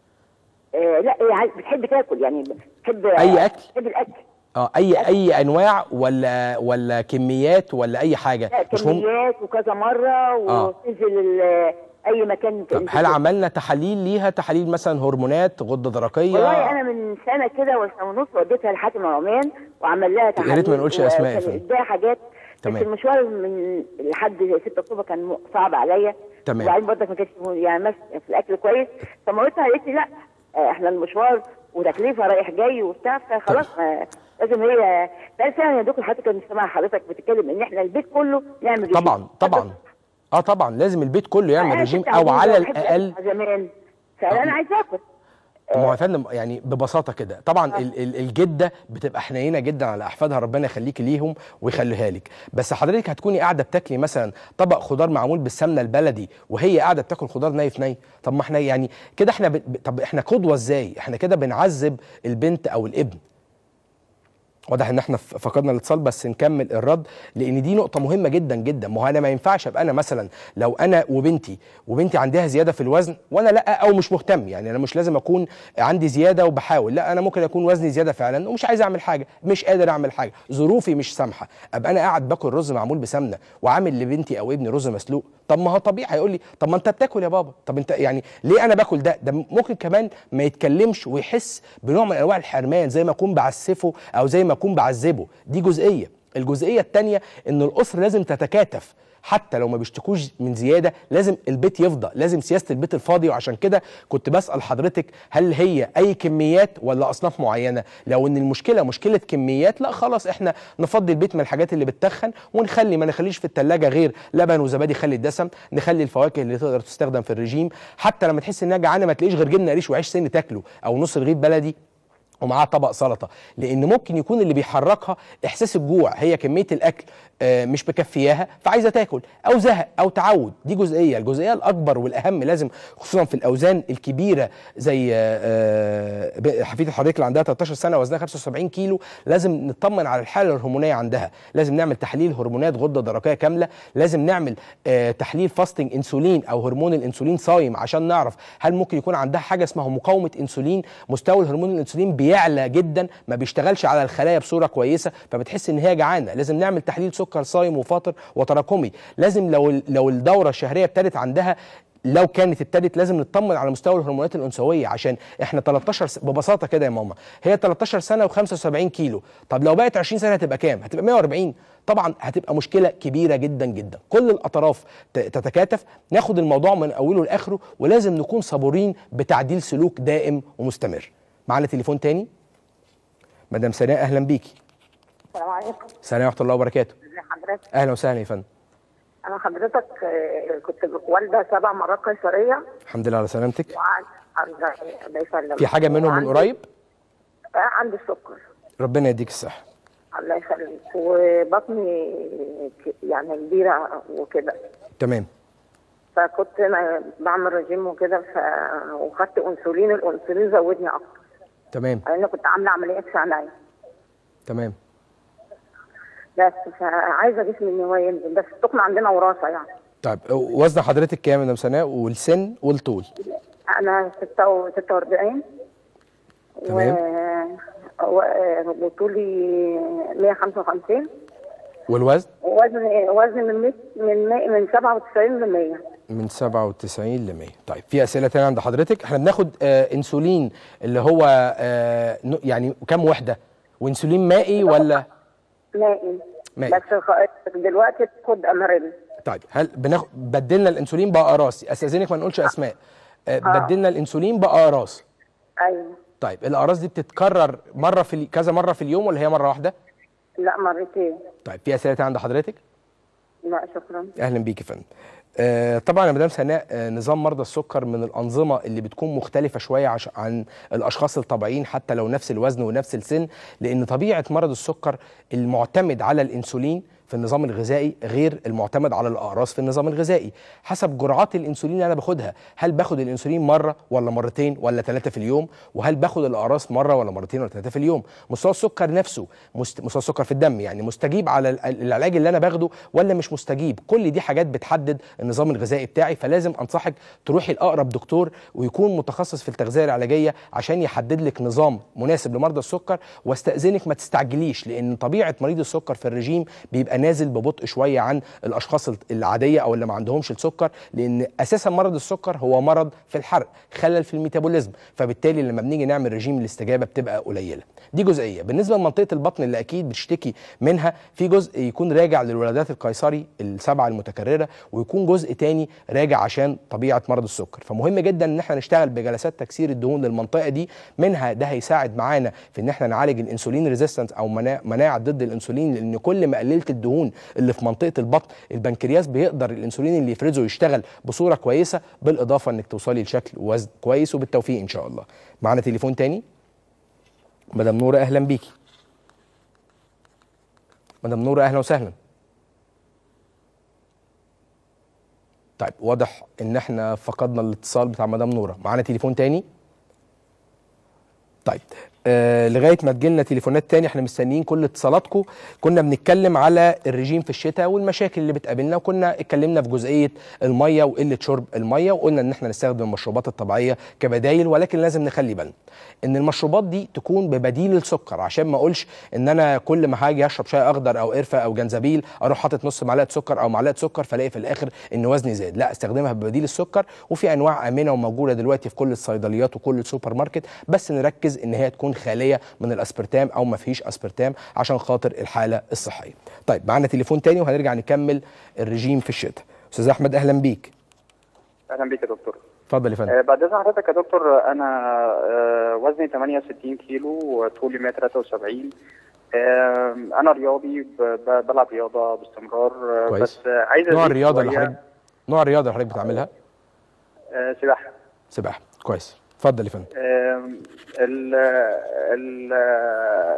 آه لا يعني بتحب تاكل يعني بتحب اي اكل بتحب الاكل اه اي اي انواع ولا ولا كميات ولا اي حاجه لا كميات وكذا مره وتنزل آه. اي مكان طب هل عملنا تحاليل ليها تحاليل مثلا هرمونات غده درقيه والله انا من سنه كده وسنه ونص وديتها لحاتم عمان وعمل لها تحاليل يا ريت ما نقولش اسماء يا حاجات تمام. بس المشوار من لحد 6 اكتوبر كان صعب عليا تمام وبعدين برضك ما كانش يعني ماشي في الاكل كويس فمرتها قالت لي لا آه، احنا المشوار وتكلفه رايح جاي وبتاع فخلاص طيب. آه، لازم هي بس سنه يا دكتور حضرتك كنت سامع حضرتك بتتكلم ان احنا البيت كله نعمل طبعا طبعا اه طبعا لازم البيت كله يعمل ريجيم او على الاقل زمان فانا عايزه اكل ما فندم يعني ببساطه كده طبعا آه. الجده بتبقى حنينه جدا على احفادها ربنا يخليكي ليهم ويخليها لك بس حضرتك هتكوني قاعده بتاكلي مثلا طبق خضار معمول بالسمنه البلدي وهي قاعده بتاكل خضار نايف ناي طب ما احنا يعني كده احنا ب... طب احنا قدوه ازاي احنا كده بنعذب البنت او الابن واضح ان احنا فقدنا الاتصال بس نكمل الرد لان دي نقطه مهمه جدا جدا ما هو انا ما ينفعش ابقى انا مثلا لو انا وبنتي وبنتي عندها زياده في الوزن وانا لا او مش مهتم يعني انا مش لازم اكون عندي زياده وبحاول لا انا ممكن اكون وزني زياده فعلا ومش عايز اعمل حاجه مش قادر اعمل حاجه ظروفي مش سامحه ابقى انا قاعد باكل رز معمول بسمنه وعامل لبنتي او ابني رز مسلوق طب ما هو طبيعي هيقول لي طب ما انت بتاكل يا بابا طب انت يعني ليه انا باكل ده ده ممكن كمان ما يتكلمش ويحس بنوع من انواع الحرمان زي ما اكون بعسفه او زي ما اكون بعذبه دي جزئيه الجزئيه الثانيه ان الاسره لازم تتكاتف حتى لو ما بيشتكوش من زياده لازم البيت يفضى لازم سياسه البيت الفاضي وعشان كده كنت بسال حضرتك هل هي اي كميات ولا اصناف معينه لو ان المشكله مشكله كميات لا خلاص احنا نفضي البيت من الحاجات اللي بتتخن ونخلي ما نخليش في الثلاجه غير لبن وزبادي خلي الدسم نخلي الفواكه اللي تقدر تستخدم في الرجيم حتى لما تحس انها جعانه ما تلاقيش غير جبنه قريش وعيش سن تاكله او نص رغيف بلدي ومعاه طبق سلطه لان ممكن يكون اللي بيحركها احساس الجوع هي كميه الاكل آه، مش مكفياها فعايزه تاكل او زهق او تعود دي جزئيه الجزئيه الاكبر والاهم لازم خصوصا في الاوزان الكبيره زي آه، آه، حفيده حضرتك اللي عندها 13 سنه وزنها 75 كيلو لازم نطمن على الحاله الهرمونيه عندها لازم نعمل تحليل هرمونات غده درقيه كامله لازم نعمل تحليل فاستنج انسولين او هرمون الانسولين صايم عشان نعرف هل ممكن يكون عندها حاجه اسمها مقاومه انسولين مستوى الهرمون الانسولين بي بيعلى جدا ما بيشتغلش على الخلايا بصوره كويسه فبتحس ان هي جعانه لازم نعمل تحليل سكر صايم وفاطر وتراكمي لازم لو لو الدوره الشهريه ابتدت عندها لو كانت ابتدت لازم نطمن على مستوى الهرمونات الانثويه عشان احنا 13 س... ببساطه كده يا ماما هي 13 سنه و75 كيلو طب لو بقت 20 سنه هتبقى كام هتبقى 140 طبعا هتبقى مشكله كبيره جدا جدا كل الاطراف تتكاتف ناخد الموضوع من اوله لاخره ولازم نكون صبورين بتعديل سلوك دائم ومستمر معانا تليفون تاني مدام سناء اهلا بيكي السلام عليكم السلام ورحمه الله وبركاته ازي حضرتك اهلا وسهلا يا فندم انا حضرتك آه، كنت والده سبع مرات قيصريه الحمد لله على سلامتك الله يسلمك في حاجه منهم من قريب آه، عندي السكر ربنا يديك الصحه الله يخليك وبطني يعني كبيره وكده تمام فكنت انا بعمل رجيم وكده ف... وخدت انسولين الانسولين زودني اكتر تمام انا كنت عامله عمليه في عينيا تمام بس عايزه جسمي ان هو ينزل بس التخن عندنا وراثه يعني طيب وزن حضرتك كام يا سناء والسن والطول؟ انا 46 تمام و... وطولي 155 والوزن؟ وزن وزن من من من 97 ل 100 من 97 ل 100 طيب في اسئله ثانيه عند حضرتك احنا بناخد آه انسولين اللي هو آه يعني كم وحده وانسولين مائي ولا مائي مائي بس دلوقتي تاخد امرين طيب هل بناخد بدلنا الانسولين باقراص استاذنك ما نقولش اسماء آه, آه. بدلنا الانسولين باقراص ايوه طيب الاقراص دي بتتكرر مره في كذا مره في اليوم ولا هي مره واحده لا مرتين طيب في اسئله عند حضرتك لا شكرا اهلا بيك يا فندم آه، طبعا يا مدام سناء آه، نظام مرضى السكر من الانظمه اللي بتكون مختلفه شويه عن الاشخاص الطبيعيين حتى لو نفس الوزن ونفس السن لان طبيعه مرض السكر المعتمد على الانسولين في النظام الغذائي غير المعتمد على الاقراص في النظام الغذائي حسب جرعات الانسولين اللي انا باخدها هل باخد الانسولين مره ولا مرتين ولا ثلاثه في اليوم وهل باخد الاقراص مره ولا مرتين ولا ثلاثه في اليوم مستوى السكر نفسه مستوى السكر في الدم يعني مستجيب على العلاج اللي انا باخده ولا مش مستجيب كل دي حاجات بتحدد النظام الغذائي بتاعي فلازم انصحك تروحي لاقرب دكتور ويكون متخصص في التغذيه العلاجيه عشان يحدد لك نظام مناسب لمرضى السكر واستاذنك ما تستعجليش لان طبيعه مريض السكر في الرجيم بيبقى نازل ببطء شويه عن الاشخاص العاديه او اللي ما عندهمش السكر لان اساسا مرض السكر هو مرض في الحرق خلل في الميتابوليزم فبالتالي لما بنيجي نعمل رجيم الاستجابه بتبقى قليله دي جزئيه بالنسبه لمنطقه البطن اللي اكيد بتشتكي منها في جزء يكون راجع للولادات القيصري السبعه المتكرره ويكون جزء تاني راجع عشان طبيعه مرض السكر فمهم جدا ان احنا نشتغل بجلسات تكسير الدهون للمنطقه دي منها ده هيساعد معانا في ان احنا نعالج الانسولين ريزيستنس او مناعه ضد الانسولين لان كل ما قللت الدهون اللي في منطقه البطن البنكرياس بيقدر الانسولين اللي يفرزه يشتغل بصوره كويسه بالاضافه انك توصلي لشكل وزن كويس وبالتوفيق ان شاء الله معانا تليفون تاني مدام نوره اهلا بيكي مدام نوره اهلا وسهلا طيب واضح ان احنا فقدنا الاتصال بتاع مدام نوره معانا تليفون تاني طيب آه، لغايه ما تجيلنا تليفونات تاني احنا مستنيين كل اتصالاتكم كنا بنتكلم على الرجيم في الشتاء والمشاكل اللي بتقابلنا وكنا اتكلمنا في جزئيه الميه وقله شرب الميه وقلنا ان احنا نستخدم المشروبات الطبيعيه كبدايل ولكن لازم نخلي بالنا ان المشروبات دي تكون ببديل السكر عشان ما اقولش ان انا كل ما هاجي اشرب شاي اخضر او قرفه او جنزبيل اروح حاطط نص معلقه سكر او معلقه سكر فلاقي في الاخر ان وزني زاد لا استخدمها ببديل السكر وفي انواع امنه وموجوده دلوقتي في كل الصيدليات وكل السوبر ماركت بس نركز ان هي تكون خاليه من الاسبرتام او ما فيش اسبرتام عشان خاطر الحاله الصحيه طيب معانا تليفون تاني وهنرجع نكمل الرجيم في الشتاء استاذ احمد اهلا بيك اهلا بيك يا دكتور اتفضل يا فندم آه، بعد اذن حضرتك يا دكتور انا آه، وزني 68 كيلو وطولي 173 آه، انا رياضي بلعب رياضه باستمرار كويس. بس عايز نوع الرياضه اللي حضرتك نوع الرياضه اللي حضرتك بتعملها؟ سباحه سباحه كويس اتفضل يا فندم ال ال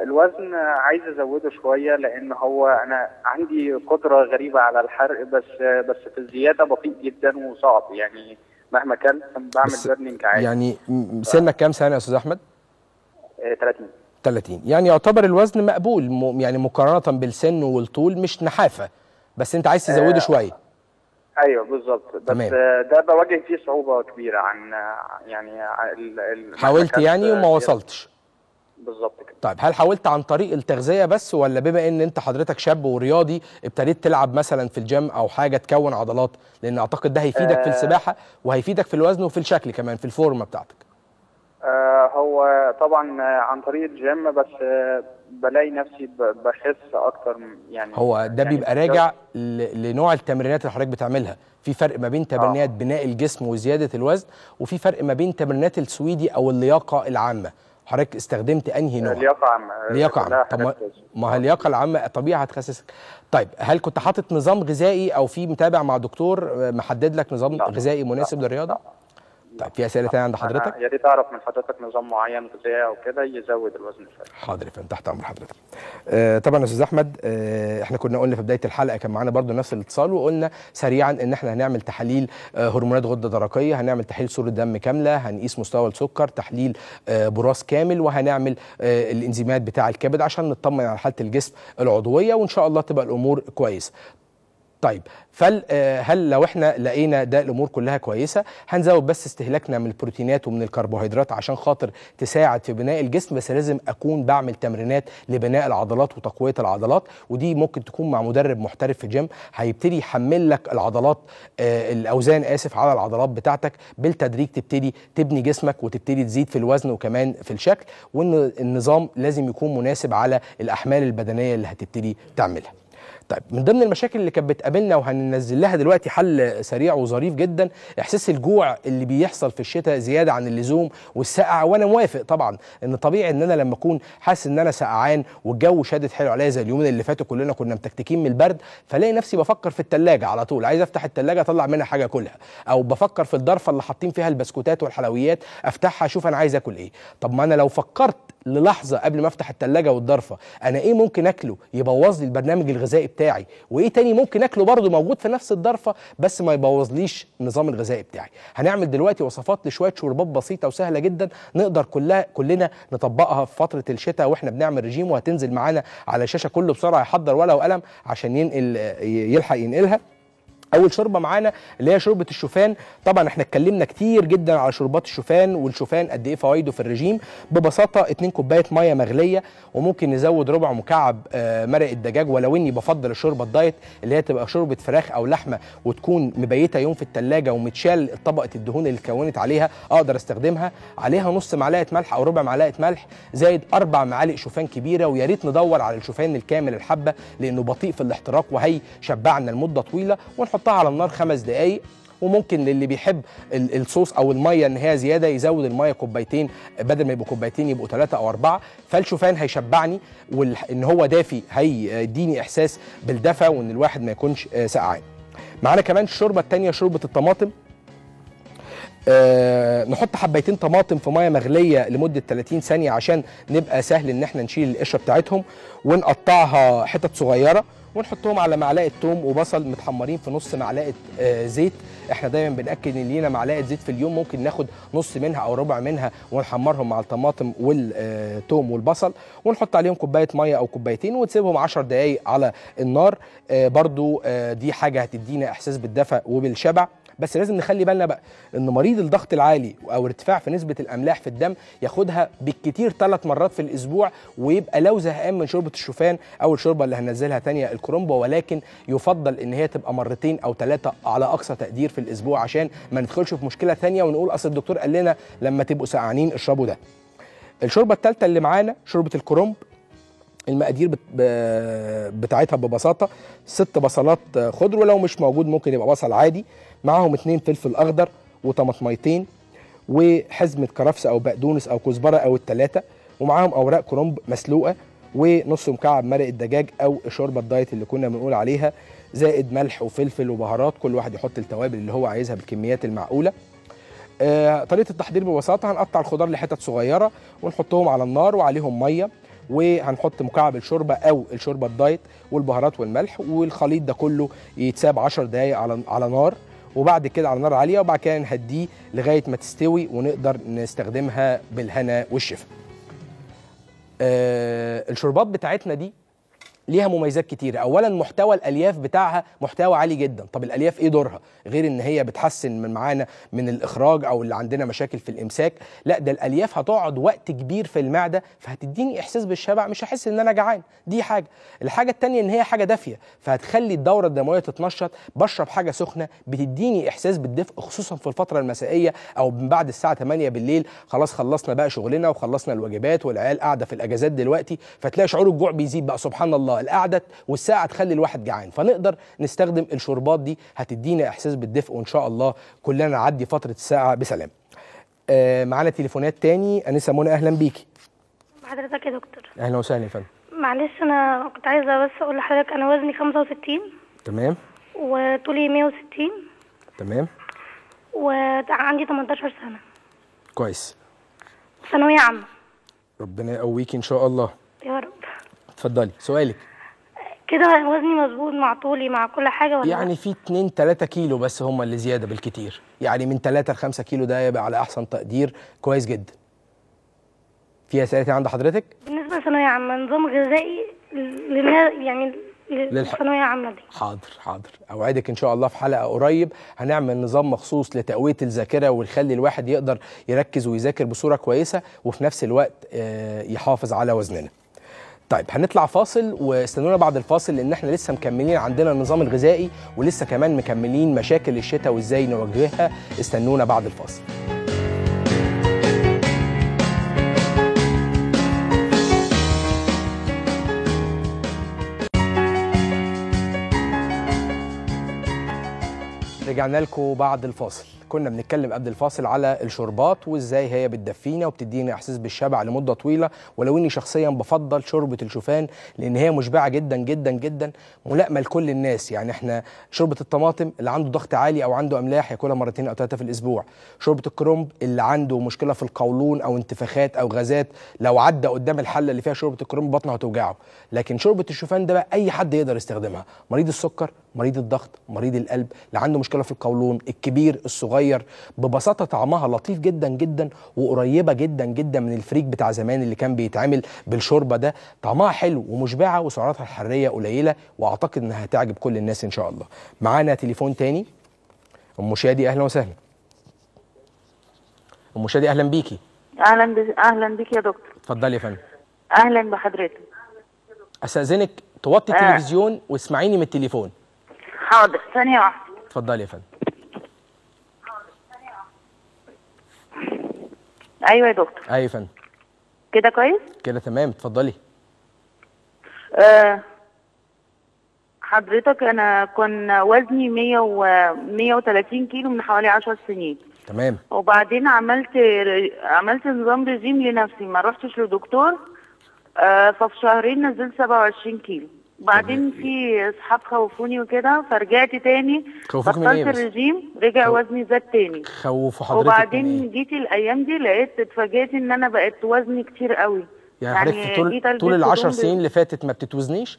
الوزن عايز ازوده شويه لان هو انا عندي قدره غريبه على الحرق بس بس في الزياده بطيء جدا وصعب يعني مهما كان بعمل بيرنينج عادي يعني سنك كام سنه يا استاذ احمد؟ 30 آه، 30 يعني يعتبر الوزن مقبول يعني مقارنه بالسن والطول مش نحافه بس انت عايز تزوده آه، شويه ايوه بالظبط بس ده بواجه فيه صعوبه كبيره عن يعني ال حاولت يعني وما وصلتش بالظبط كده طيب هل حاولت عن طريق التغذيه بس ولا بما ان انت حضرتك شاب ورياضي ابتديت تلعب مثلا في الجيم او حاجه تكون عضلات لان اعتقد ده هيفيدك آه في السباحه وهيفيدك في الوزن وفي الشكل كمان في الفورمه بتاعتك آه هو طبعا عن طريق الجيم بس بلاقي نفسي بخس اكتر يعني هو ده يعني بيبقى راجع لنوع التمرينات اللي حضرتك بتعملها في فرق ما بين آه. تمرينات آه. بناء الجسم وزياده الوزن وفي فرق ما بين تمرينات السويدي او اللياقه العامه حضرتك استخدمت انهي نوع لياقه عامه لياقه عامه طب ما اللياقه العامه طبيعي هتخسسك طيب هل كنت حاطط نظام غذائي او في متابع مع دكتور محدد لك نظام لا. غذائي مناسب لا. للرياضه لا. طيب في اسئله ثانيه عند حضرتك؟ يا ريت اعرف من حضرتك نظام معين غذائي او كده يزود الوزن الفردي حاضر يا فندم تحت امر حضرتك. آه طبعا يا استاذ احمد آه احنا كنا قلنا في بدايه الحلقه كان معانا برضو نفس الاتصال وقلنا سريعا ان احنا هنعمل تحاليل آه هرمونات غده درقيه، هنعمل تحليل صوره دم كامله، هنقيس مستوى السكر، تحليل آه براس كامل وهنعمل آه الانزيمات بتاع الكبد عشان نطمن على حاله الجسم العضويه وان شاء الله تبقى الامور كويسه. طيب فهل آه، لو احنا لقينا ده الامور كلها كويسه هنزود بس استهلاكنا من البروتينات ومن الكربوهيدرات عشان خاطر تساعد في بناء الجسم بس لازم اكون بعمل تمرينات لبناء العضلات وتقويه العضلات ودي ممكن تكون مع مدرب محترف في جيم هيبتدي يحمل لك العضلات آه الاوزان اسف على العضلات بتاعتك بالتدريج تبتدي تبني جسمك وتبتدي تزيد في الوزن وكمان في الشكل وان النظام لازم يكون مناسب على الاحمال البدنيه اللي هتبتدي تعملها طيب من ضمن المشاكل اللي كانت بتقابلنا وهننزل لها دلوقتي حل سريع وظريف جدا احساس الجوع اللي بيحصل في الشتاء زياده عن اللزوم والسقعه وانا موافق طبعا ان طبيعي ان انا لما اكون حاسس ان انا سقعان والجو شادد حلو عليا زي اليومين اللي فاتوا كلنا كنا متكتكين من البرد فلاقي نفسي بفكر في التلاجة على طول عايز افتح التلاجة اطلع منها حاجه كلها او بفكر في الضرفه اللي حاطين فيها البسكوتات والحلويات افتحها اشوف انا عايز اكل ايه طب ما انا لو فكرت للحظه قبل ما افتح التلاجة والضرفه انا ايه ممكن اكله يبوظ لي البرنامج الغذائي بتاعي وايه تاني ممكن اكله برضه موجود في نفس الضرفه بس ما يبوظليش النظام الغذائي بتاعي هنعمل دلوقتي وصفات لشويه شوربات بسيطه وسهله جدا نقدر كلها كلنا نطبقها في فتره الشتاء واحنا بنعمل رجيم وهتنزل معانا على الشاشه كله بسرعه يحضر ورقه وقلم عشان ينقل يلحق ينقلها اول شوربه معانا اللي هي شوربه الشوفان طبعا احنا اتكلمنا كتير جدا على شوربات الشوفان والشوفان قد ايه فوائده في الرجيم ببساطه 2 كوبايه ميه مغليه وممكن نزود ربع مكعب آه، مرق الدجاج ولو اني بفضل الشوربه الدايت اللي هي تبقى شوربه فراخ او لحمه وتكون مبيته يوم في الثلاجه ومتشال طبقه الدهون اللي اتكونت عليها اقدر استخدمها عليها نص معلقه ملح او ربع معلقه ملح زائد اربع معالق شوفان كبيره ويا ريت ندور على الشوفان الكامل الحبه لانه بطيء في الاحتراق وهيشبعنا لمده طويله ونحط حطها على النار خمس دقايق وممكن للي بيحب الصوص او الميه ان هي زياده يزود الميه كوبايتين بدل ما يبقوا كوبايتين يبقوا ثلاثه او اربعه فالشوفان هيشبعني وان هو دافي هيديني احساس بالدفى وان الواحد ما يكونش آه، سقعان معانا كمان الشوربه الثانيه شوربه الطماطم أه نحط حبيتين طماطم في ميه مغليه لمده 30 ثانيه عشان نبقى سهل ان احنا نشيل القشره بتاعتهم ونقطعها حتت صغيره ونحطهم على معلقه توم وبصل متحمرين في نص معلقه آه، زيت احنا دايما بناكد ان لينا معلقه زيت في اليوم ممكن ناخد نص منها او ربع منها ونحمرهم مع الطماطم والثوم آه، والبصل ونحط عليهم كوبايه ميه او كوبايتين وتسيبهم 10 دقائق على النار آه، برضو دي حاجه هتدينا احساس بالدفء وبالشبع بس لازم نخلي بالنا بقى ان مريض الضغط العالي او ارتفاع في نسبه الاملاح في الدم ياخدها بالكتير ثلاث مرات في الاسبوع ويبقى لو زهقان من شوربه الشوفان او الشوربه اللي هننزلها تانية الكرومبو ولكن يفضل ان هي تبقى مرتين او ثلاثه على اقصى تقدير في الاسبوع عشان ما ندخلش في مشكله ثانيه ونقول اصل الدكتور قال لنا لما تبقوا سقعانين اشربوا ده الشوربه الثالثه اللي معانا شوربه الكرومب المقادير بتاعتها ببساطه ست بصلات خضر ولو مش موجود ممكن يبقى بصل عادي معاهم اتنين فلفل اخضر وطماطميتين وحزمه كرفس او بقدونس او كزبره او التلاته ومعاهم اوراق كرنب مسلوقه ونص مكعب مرق الدجاج او شوربه الدايت اللي كنا بنقول عليها زائد ملح وفلفل وبهارات كل واحد يحط التوابل اللي هو عايزها بالكميات المعقوله آه، طريقه التحضير ببساطه هنقطع الخضار لحتت صغيره ونحطهم على النار وعليهم ميه وهنحط مكعب الشوربه او الشوربه الدايت والبهارات والملح والخليط ده كله يتساب 10 دقائق على على نار وبعد كده على نار عاليه وبعد كده نهديه لغايه ما تستوي ونقدر نستخدمها بالهنا والشفا. آه الشوربات بتاعتنا دي ليها مميزات كتيره اولا محتوى الالياف بتاعها محتوى عالي جدا طب الالياف ايه دورها غير ان هي بتحسن من معانا من الاخراج او اللي عندنا مشاكل في الامساك لا ده الالياف هتقعد وقت كبير في المعده فهتديني احساس بالشبع مش هحس ان انا جعان دي حاجه الحاجه الثانيه ان هي حاجه دافيه فهتخلي الدوره الدمويه تتنشط بشرب حاجه سخنه بتديني احساس بالدفء خصوصا في الفتره المسائيه او من بعد الساعه 8 بالليل خلاص خلصنا بقى شغلنا وخلصنا الواجبات والعيال قاعده في الاجازات دلوقتي فتلاقي شعور الجوع بيزيد بقى سبحان الله القعده والساعه تخلي الواحد جعان فنقدر نستخدم الشربات دي هتدينا احساس بالدفء وان شاء الله كلنا نعدي فتره الساعه بسلام آه معانا تليفونات تاني انسه منى اهلا بيكي حضرتك يا دكتور اهلا وسهلا يا فندم معلش انا كنت عايزه بس اقول لحضرتك انا وزني 65 تمام وطولي 160 تمام وعندي 18 سنه كويس ثانويه عامه ربنا يقويكي ان شاء الله يا رب اتفضلي سؤالك كده وزني مظبوط مع طولي مع كل حاجه ولا يعني في 2 3 كيلو بس هم اللي زياده بالكتير يعني من 3 ل 5 كيلو ده يبقى على احسن تقدير كويس جدا في اسئله ثانيه عند حضرتك بالنسبه لثانويه عامه نظام غذائي للناس يعني للثانويه عامه دي حاضر حاضر اوعدك ان شاء الله في حلقه قريب هنعمل نظام مخصوص لتقويه الذاكره ويخلي الواحد يقدر يركز ويذاكر بصوره كويسه وفي نفس الوقت آه، يحافظ على وزننا طيب هنطلع فاصل واستنونا بعد الفاصل لان احنا لسه مكملين عندنا النظام الغذائي ولسه كمان مكملين مشاكل الشتاء وازاي نواجهها استنونا بعد الفاصل رجعنا لكم بعد الفاصل كنا بنتكلم قبل الفاصل على الشربات وازاي هي بتدفينا وبتدينا احساس بالشبع لمده طويله ولو اني شخصيا بفضل شوربه الشوفان لان هي مشبعه جدا جدا جدا ملائمه لكل الناس يعني احنا شوربه الطماطم اللي عنده ضغط عالي او عنده املاح ياكلها مرتين او ثلاثه في الاسبوع شوربه الكرنب اللي عنده مشكله في القولون او انتفاخات او غازات لو عدى قدام الحله اللي فيها شوربه الكرنب بطنه هتوجعه لكن شوربه الشوفان ده بقى اي حد يقدر يستخدمها مريض السكر مريض الضغط مريض القلب اللي عنده مشكله في القولون الكبير الصغير صغير ببساطه طعمها لطيف جدا جدا وقريبه جدا جدا من الفريك بتاع زمان اللي كان بيتعمل بالشوربه ده طعمها حلو ومشبعه وسعراتها الحراريه قليله واعتقد انها هتعجب كل الناس ان شاء الله معانا تليفون تاني ام شادي اهلا وسهلا ام شادي اهلا بيكي اهلا اهلا بيك يا دكتور اتفضلي يا فندم اهلا بحضرتك استاذنك توطي آه. التلفزيون واسمعيني من التليفون حاضر ثانيه واحده اتفضلي يا فندم ايوه يا دكتور ايوه يا فندم كده كويس كده تمام اتفضلي أه حضرتك انا كان وزني 100 و 130 كيلو من حوالي 10 سنين تمام وبعدين عملت عملت نظام رجيم لنفسي ما رحتش لدكتور أه ففي شهرين نزلت 27 كيلو وبعدين في اصحاب خوفوني وكده فرجعت تاني خوفوك من ايه بس؟ الرجيم رجع خوف... وزني زاد تاني خوفوا حضرتك وبعدين إيه؟ جيت الايام دي لقيت اتفاجئت ان انا بقت وزني كتير قوي يعني حضرتك يعني طول طول ال 10 سنين اللي فاتت ما بتتوزنيش؟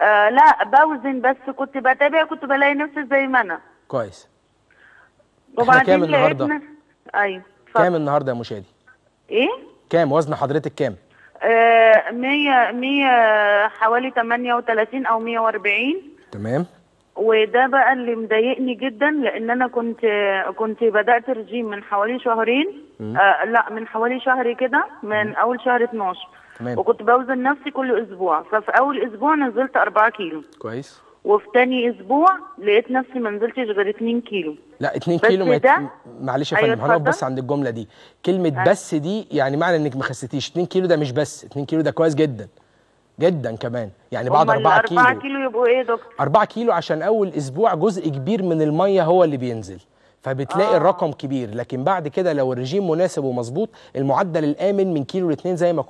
آه لا بوزن بس كنت بتابع كنت بلاقي نفسي زي ما انا كويس وبعدين كام النهارده؟ ايوه كام النهارده يا مشادي؟ ايه؟ كام وزن حضرتك كام؟ 100 آه، 100 حوالي 38 او 140 تمام وده بقى اللي مضايقني جدا لان انا كنت كنت بدات رجيم من حوالي شهرين آه لا من حوالي شهر كده من مم. اول شهر 12 تمام. وكنت بوزن نفسي كل اسبوع ففي اول اسبوع نزلت 4 كيلو كويس وفي تاني اسبوع لقيت نفسي ما نزلتش غير 2 كيلو لا 2 كيلو ما ده... معلش يا أيوة، فندم هنقف بس عند الجمله دي كلمه أه. بس دي يعني معنى انك ما خسيتيش 2 كيلو ده مش بس 2 كيلو ده كويس جدا جدا كمان يعني بعد 4 كيلو 4 كيلو يبقوا ايه يا دكتور 4 كيلو عشان اول اسبوع جزء كبير من الميه هو اللي بينزل فبتلاقي آه. الرقم كبير لكن بعد كده لو الرجيم مناسب ومظبوط المعدل الامن من كيلو لاثنين زي ما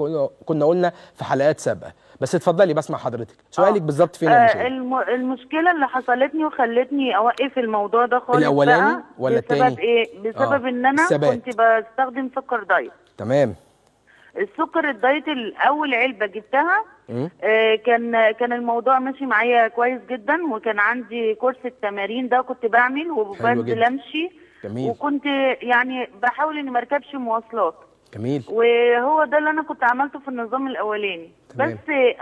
كنا قلنا في حلقات سابقه بس اتفضلي بسمع حضرتك سؤالك آه. بالظبط فين آه المشكله المشكله اللي حصلتني وخلتني اوقف الموضوع ده خالص الاولاني ولا الثاني بسبب ايه بسبب آه. ان انا السبات. كنت بستخدم سكر دايت تمام السكر الدايت الاول علبه جبتها آه، كان كان الموضوع ماشي معايا كويس جدا وكان عندي كورس التمارين ده كنت بعمل وبنزل امشي وكنت يعني بحاول اني ما اركبش مواصلات جميل وهو ده اللي انا كنت عملته في النظام الاولاني بس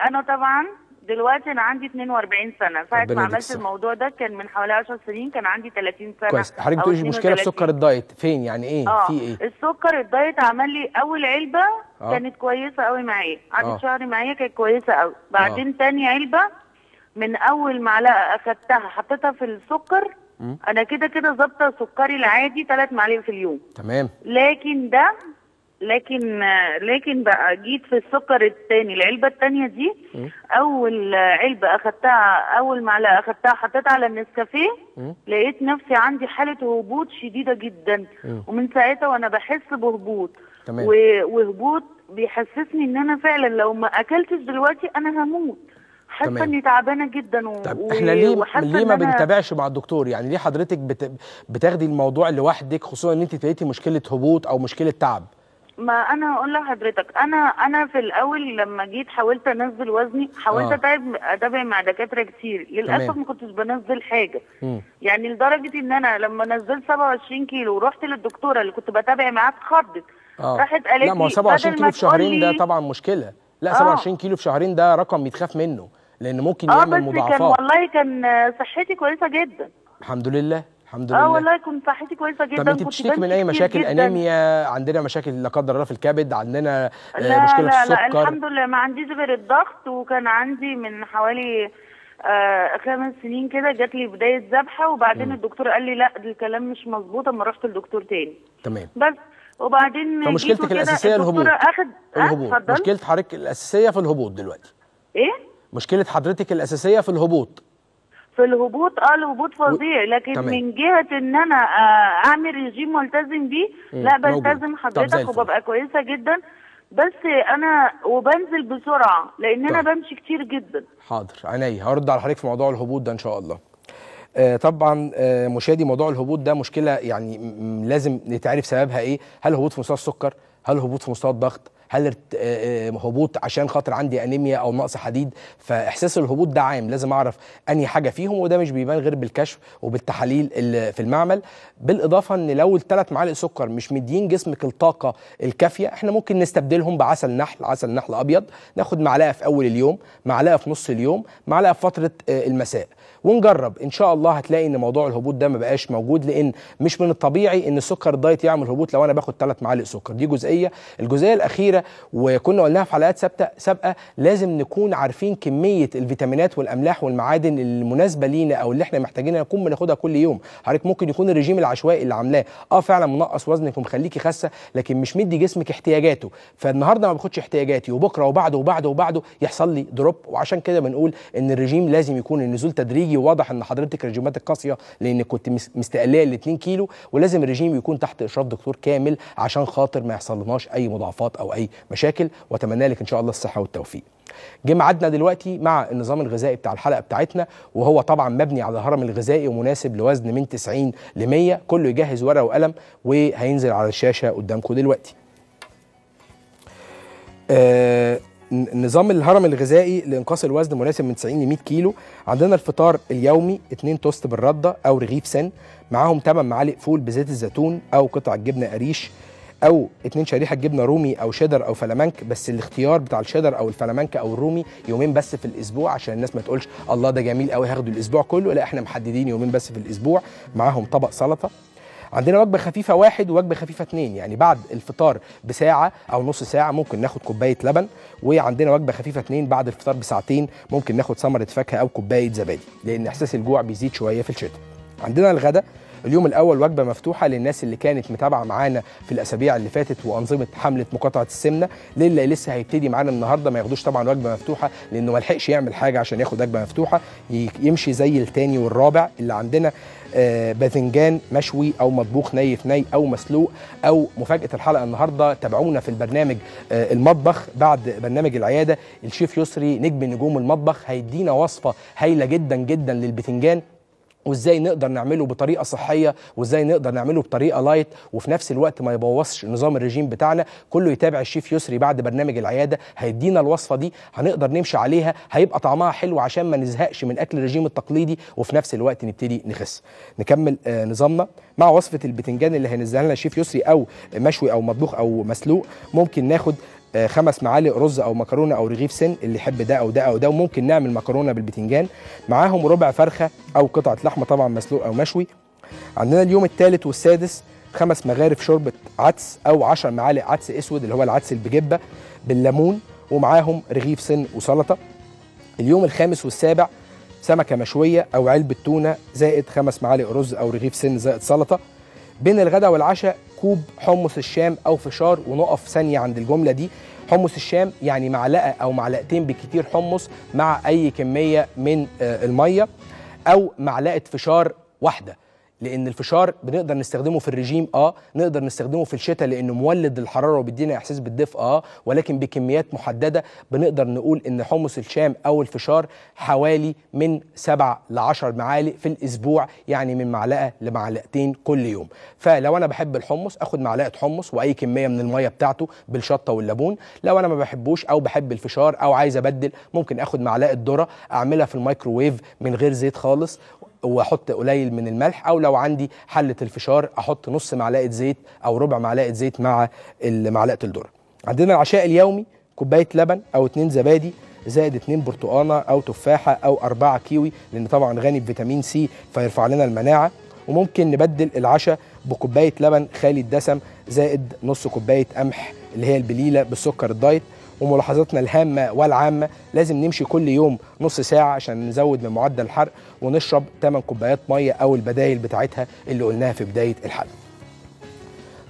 انا طبعا دلوقتي انا عندي 42 سنه ساعه ما عملت الموضوع ده كان من حوالي 10 سنين كان عندي 30 سنه كويس حضرتك بتقولي مشكله في سكر الدايت فين يعني ايه آه. في ايه السكر الدايت عمل لي اول علبه آه. كانت كويسه قوي معايا قعدت آه. شهر معايا كانت كويسه قوي آه. بعدين آه. تاني علبه من اول معلقه اخدتها حطيتها في السكر م. انا كده كده ظابطه سكري العادي ثلاث معالق في اليوم تمام لكن ده لكن لكن بقى جيت في السكر الثاني العلبه الثانيه دي اول علبه اخذتها اول معلقه اخذتها حطيتها على النسكافيه لقيت نفسي عندي حاله هبوط شديده جدا م. ومن ساعتها وانا بحس بهبوط تمام. وهبوط بيحسسني ان انا فعلا لو ما اكلتش دلوقتي انا هموت حاسه اني تعبانه جدا و... طب احنا ليه ليه ما بنتابعش مع الدكتور يعني ليه حضرتك بت... بتاخدي الموضوع لوحدك خصوصا ان انت تلاقيتي مشكله هبوط او مشكله تعب ما انا هقول لحضرتك انا انا في الاول لما جيت حاولت انزل وزني حاولت آه. اتابع اتابع مع دكاتره كتير للاسف ما كنتش بنزل حاجه مم. يعني لدرجه ان انا لما نزلت 27 كيلو ورحت للدكتوره اللي كنت بتابع معاها اتخضت آه. راحت قالت لي لا ما 27 كيلو في شهرين ده طبعا مشكله لا 27 آه. كيلو في شهرين ده رقم يتخاف منه لان ممكن يعمل مضاعفات اه بس كان والله كان صحتي كويسه جدا الحمد لله الحمد آه، لله اه والله كنت صحتي كويسه جدا طب انت بتشتكي من اي مشاكل انيميا عندنا مشاكل لا قدر الله في الكبد عندنا آه، لا مشكله لا في السكر لا الحمد لله ما عنديش غير الضغط وكان عندي من حوالي آه خمس سنين كده جات لي بدايه ذبحه وبعدين م. الدكتور قال لي لا الكلام مش مظبوط اما رحت لدكتور تاني تمام بس وبعدين مشكلتك الاساسيه الهبوط اخد آه، الهبوط مشكله حضرتك الاساسيه في الهبوط دلوقتي ايه مشكله حضرتك الاساسيه في الهبوط في الهبوط اه الهبوط فظيع لكن تمام. من جهه ان انا آه، اعمل ريجيم ملتزم بيه لا بلتزم حضرتك وببقى كويسه جدا بس انا وبنزل بسرعه لان طبعا. انا طيب. بمشي كتير جدا حاضر عيني هرد على حضرتك في موضوع الهبوط ده ان شاء الله آه، طبعا آه، مشادي موضوع الهبوط ده مشكله يعني لازم نتعرف سببها ايه هل هبوط في مستوى السكر هل هبوط في مستوى الضغط هل آه، آه، هبوط عشان خاطر عندي انيميا او نقص حديد فاحساس الهبوط ده عام لازم اعرف انهي حاجه فيهم وده مش بيبان غير بالكشف وبالتحاليل اللي في المعمل بالاضافه ان لو الثلاث معالق سكر مش مدين جسمك الطاقه الكافيه احنا ممكن نستبدلهم بعسل نحل عسل نحل ابيض ناخد معلقه في اول اليوم معلقه في نص اليوم معلقه في فتره آه، المساء ونجرب ان شاء الله هتلاقي ان موضوع الهبوط ده ما بقاش موجود لان مش من الطبيعي ان السكر الدايت يعمل هبوط لو انا باخد ثلاث معالق سكر دي جزئيه الجزئيه الاخيره كبيره وكنا قلناها في حلقات سابقه لازم نكون عارفين كميه الفيتامينات والاملاح والمعادن المناسبه لينا او اللي احنا محتاجينها نكون بناخدها كل يوم حضرتك ممكن يكون الرجيم العشوائي اللي عاملاه اه فعلا منقص وزنك ومخليكي خاسه لكن مش مدي جسمك احتياجاته فالنهارده ما باخدش احتياجاتي وبكره وبعده وبعده وبعده يحصل لي دروب وعشان كده بنقول ان الرجيم لازم يكون النزول تدريجي وواضح ان حضرتك رجيماتك قاسيه لان كنت مستقليه ال 2 كيلو ولازم الرجيم يكون تحت اشراف دكتور كامل عشان خاطر ما يحصلناش اي مضاعفات او اي مشاكل واتمنى لك ان شاء الله الصحه والتوفيق جه ميعادنا دلوقتي مع النظام الغذائي بتاع الحلقه بتاعتنا وهو طبعا مبني على الهرم الغذائي ومناسب لوزن من 90 ل 100 كله يجهز ورقه وقلم وهينزل على الشاشه قدامكم دلوقتي آه نظام الهرم الغذائي لانقاص الوزن مناسب من 90 ل 100 كيلو عندنا الفطار اليومي 2 توست بالرده او رغيف سن معاهم 8 معالق فول بزيت الزيتون او قطعه جبنه قريش او اتنين شريحه جبنه رومي او شيدر او فلامنك بس الاختيار بتاع الشيدر او الفلامنك او الرومي يومين بس في الاسبوع عشان الناس ما تقولش الله ده جميل قوي هاخده الاسبوع كله لا احنا محددين يومين بس في الاسبوع معاهم طبق سلطه عندنا وجبه خفيفه واحد ووجبه خفيفه اتنين يعني بعد الفطار بساعه او نص ساعه ممكن ناخد كوبايه لبن وعندنا وجبه خفيفه اتنين بعد الفطار بساعتين ممكن ناخد ثمره فاكهه او كوبايه زبادي لان احساس الجوع بيزيد شويه في الشتاء عندنا الغداء اليوم الاول وجبه مفتوحه للناس اللي كانت متابعه معانا في الاسابيع اللي فاتت وانظمه حمله مقاطعه السمنه للي لسه هيبتدي معانا النهارده ما ياخدوش طبعا وجبه مفتوحه لانه ما لحقش يعمل حاجه عشان ياخد وجبه مفتوحه يمشي زي التاني والرابع اللي عندنا آه باذنجان مشوي او مطبوخ ني في ني او مسلوق او مفاجاه الحلقه النهارده تابعونا في البرنامج آه المطبخ بعد برنامج العياده الشيف يسري نجم نجوم المطبخ هيدينا وصفه هايله جدا جدا للبتنجان وازاي نقدر نعمله بطريقه صحيه وازاي نقدر نعمله بطريقه لايت وفي نفس الوقت ما يبوظش نظام الرجيم بتاعنا كله يتابع الشيف يسري بعد برنامج العياده هيدينا الوصفه دي هنقدر نمشي عليها هيبقى طعمها حلو عشان ما نزهقش من اكل الرجيم التقليدي وفي نفس الوقت نبتدي نخس نكمل آه نظامنا مع وصفه البتنجان اللي هينزلها لنا الشيف يسري او مشوي او مطبوخ او مسلوق ممكن ناخد آه، خمس معالق رز او مكرونه او رغيف سن اللي يحب ده او ده او ده وممكن نعمل مكرونه بالبتنجان معاهم ربع فرخه او قطعه لحمه طبعا مسلوق او مشوي عندنا اليوم الثالث والسادس خمس مغارف شوربه عدس او 10 معالق عدس اسود اللي هو العدس البجبه بالليمون ومعاهم رغيف سن وسلطه اليوم الخامس والسابع سمكه مشويه او علبه تونه زائد خمس معالق رز او رغيف سن زائد سلطه بين الغداء والعشاء كوب حمص الشام او فشار ونقف ثانيه عند الجمله دي حمص الشام يعني معلقه او معلقتين بالكتير حمص مع اي كميه من آه، الميه او معلقه فشار واحده لان الفشار بنقدر نستخدمه في الرجيم اه نقدر نستخدمه في الشتاء لانه مولد الحراره وبيدينا احساس بالدفء اه ولكن بكميات محدده بنقدر نقول ان حمص الشام او الفشار حوالي من 7 ل 10 معالق في الاسبوع يعني من معلقه لمعلقتين كل يوم فلو انا بحب الحمص اخد معلقه حمص واي كميه من الميه بتاعته بالشطه واللبون لو انا ما بحبوش او بحب الفشار او عايز ابدل ممكن اخد معلقه ذره اعملها في الميكروويف من غير زيت خالص واحط قليل من الملح او لو عندي حله الفشار احط نص معلقه زيت او ربع معلقه زيت مع معلقه الذره عندنا العشاء اليومي كوبايه لبن او اتنين زبادي زائد اتنين برتقانه او تفاحه او اربعه كيوي لان طبعا غني بفيتامين سي فيرفع لنا المناعه وممكن نبدل العشاء بكوبايه لبن خالي الدسم زائد نص كوبايه قمح اللي هي البليله بالسكر الدايت وملاحظاتنا الهامه والعامه لازم نمشي كل يوم نص ساعه عشان نزود من معدل الحرق ونشرب 8 كوبايات ميه او البدائل بتاعتها اللي قلناها في بدايه الحلقه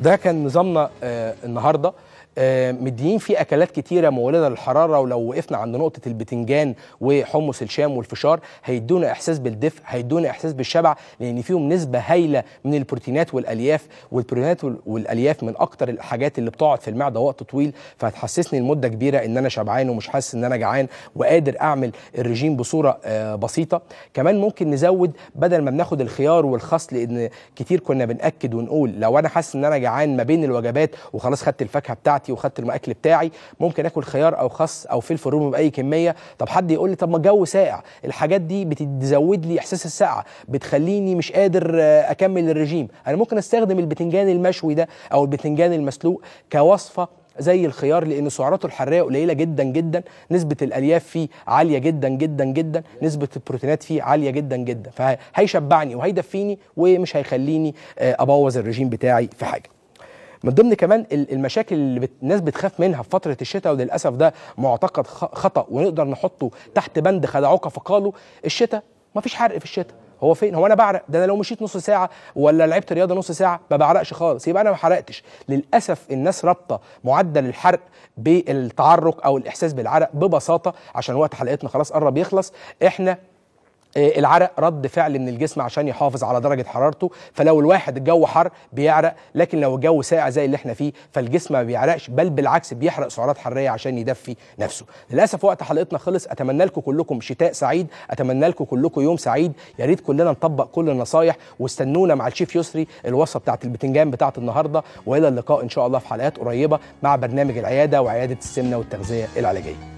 ده كان نظامنا آه، النهارده آه، مديين فيه اكلات كتيره مولده للحراره ولو وقفنا عند نقطه البتنجان وحمص الشام والفشار هيدونا احساس بالدفء هيدونا احساس بالشبع لان فيهم نسبه هايله من البروتينات والالياف والبروتينات والالياف من اكتر الحاجات اللي بتقعد في المعده وقت طويل فهتحسسني لمده كبيره ان انا شبعان ومش حاسس ان انا جعان وقادر اعمل الرجيم بصوره آه، بسيطه كمان ممكن نزود بدل ما بناخد الخيار والخس لان كتير كنا بناكد ونقول لو انا حاسس ان انا جعان ما بين الوجبات وخلاص خدت الفاكهه بتاعتي بتاعتي وخدت المأكل بتاعي ممكن اكل خيار او خس او فلفل رومي باي كميه طب حد يقول لي طب ما الجو ساقع الحاجات دي بتزود لي احساس الساقعه بتخليني مش قادر اكمل الرجيم انا ممكن استخدم البتنجان المشوي ده او البتنجان المسلوق كوصفه زي الخيار لان سعراته الحراريه قليله جدا جدا نسبه الالياف فيه عاليه جدا جدا جدا نسبه البروتينات فيه عاليه جدا جدا فهيشبعني وهيدفيني ومش هيخليني آه، ابوظ الرجيم بتاعي في حاجه من ضمن كمان المشاكل اللي بت... الناس بتخاف منها في فتره الشتاء وللاسف ده معتقد خطا ونقدر نحطه تحت بند خدعوك فقالوا الشتاء ما فيش حرق في الشتاء هو فين هو انا بعرق ده انا لو مشيت نص ساعه ولا لعبت رياضه نص ساعه ما بعرقش خالص يبقى انا ما حرقتش للاسف الناس رابطه معدل الحرق بالتعرق او الاحساس بالعرق ببساطه عشان وقت حلقتنا خلاص قرب يخلص احنا آه، العرق رد فعل من الجسم عشان يحافظ على درجه حرارته فلو الواحد الجو حر بيعرق لكن لو الجو ساقع زي اللي احنا فيه فالجسم ما بيعرقش بل بالعكس بيحرق سعرات حراريه عشان يدفي نفسه للاسف وقت حلقتنا خلص اتمنى لكم كلكم شتاء سعيد اتمنى لكم كلكم يوم سعيد يا ريت كلنا نطبق كل النصايح واستنونا مع الشيف يسري الوصفه بتاعت البتنجان بتاعت النهارده والى اللقاء ان شاء الله في حلقات قريبه مع برنامج العياده وعياده السمنه والتغذيه العلاجيه